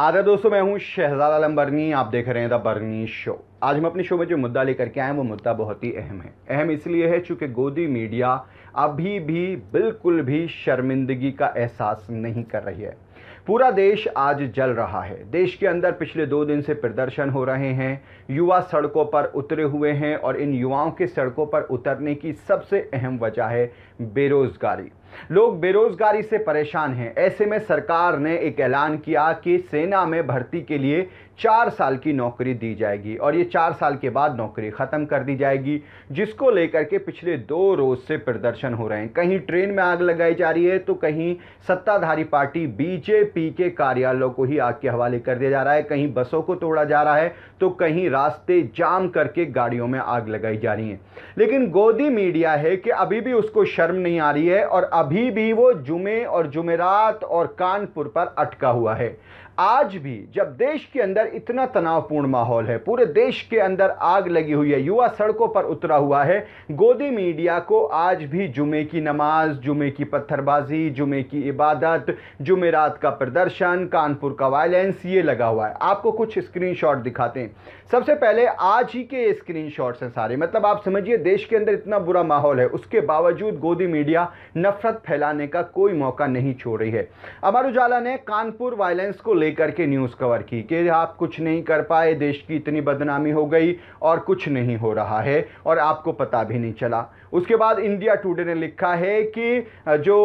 आदाब दोस्तों मैं हूं शहजाद आलम बर्नी आप देख रहे हैं द बर्नी शो आज हम अपने शो में जो मुद्दा लेकर के आए हैं वो मुद्दा बहुत ही अहम है अहम इसलिए है चूंकि गोदी मीडिया अभी भी बिल्कुल भी शर्मिंदगी का एहसास नहीं कर रही है पूरा देश आज जल रहा है देश के अंदर पिछले दो दिन से प्रदर्शन हो रहे हैं युवा सड़कों पर उतरे हुए हैं और इन युवाओं के सड़कों पर उतरने की सबसे अहम वजह है बेरोज़गारी लोग बेरोजगारी से परेशान हैं ऐसे में सरकार ने एक ऐलान किया कि सेना में भर्ती के लिए चार साल की नौकरी दी जाएगी और ये चार साल के बाद नौकरी ख़त्म कर दी जाएगी जिसको लेकर के पिछले दो रोज़ से प्रदर्शन हो रहे हैं कहीं ट्रेन में आग लगाई जा रही है तो कहीं सत्ताधारी पार्टी बीजेपी के कार्यालयों को ही आग के हवाले कर दिया जा रहा है कहीं बसों को तोड़ा जा रहा है तो कहीं रास्ते जाम करके गाड़ियों में आग लगाई जा रही है लेकिन गोदी मीडिया है कि अभी भी उसको शर्म नहीं आ रही है और अभी भी वो जुमे और जुमेरात और कानपुर पर अटका हुआ है आज भी जब देश के अंदर इतना तनावपूर्ण माहौल है पूरे देश के अंदर आग लगी हुई है युवा सड़कों पर उतरा हुआ है गोदी मीडिया को आज भी जुमे की नमाज जुमे की पत्थरबाजी जुमे की इबादत जुमेरात का प्रदर्शन कानपुर का वायलेंस ये लगा हुआ है आपको कुछ स्क्रीनशॉट दिखाते हैं सबसे पहले आज ही के स्क्रीन हैं सारे मतलब आप समझिए देश के अंदर इतना बुरा माहौल है उसके बावजूद गोदी मीडिया नफरत फैलाने का कोई मौका नहीं छोड़ रही है अमर उजाला ने कानपुर वायलेंस को लेकर के न्यूज़ कवर की कि आप कुछ नहीं कर पाए देश की इतनी बदनामी हो गई और कुछ नहीं हो रहा है और आपको पता भी नहीं चला उसके बाद इंडिया टुडे ने लिखा है कि जो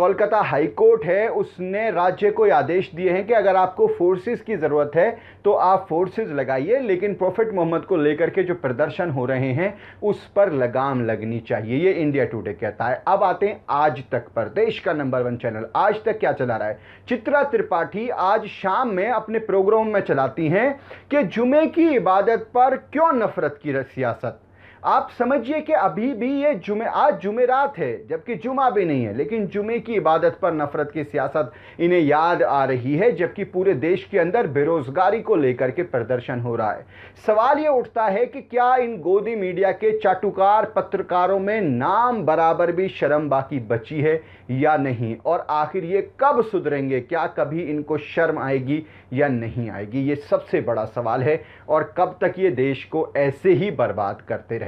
कोलकाता हाई कोर्ट है उसने राज्य को आदेश दिए हैं कि अगर आपको फोर्सेस की ज़रूरत है तो आप फोर्सेस लगाइए लेकिन प्रॉफिट मोहम्मद को लेकर के जो प्रदर्शन हो रहे हैं उस पर लगाम लगनी चाहिए ये इंडिया टुडे कहता है अब आते हैं आज तक पर देश का नंबर वन चैनल आज तक क्या चला रहा है चित्रा त्रिपाठी आज आज शाम में अपने प्रोग्राम में चलाती हैं कि जुमे की इबादत पर क्यों नफरत की सियासत आप समझिए कि अभी भी ये जुमे आज जुमेरात है जबकि जुमा भी नहीं है लेकिन जुमे की इबादत पर नफरत की सियासत इन्हें याद आ रही है जबकि पूरे देश के अंदर बेरोज़गारी को लेकर के प्रदर्शन हो रहा है सवाल ये उठता है कि क्या इन गोदी मीडिया के चाटुकार पत्रकारों में नाम बराबर भी शर्म बाकी बची है या नहीं और आखिर ये कब सुधरेंगे क्या कभी इनको शर्म आएगी या नहीं आएगी ये सबसे बड़ा सवाल है और कब तक ये देश को ऐसे ही बर्बाद करते रहे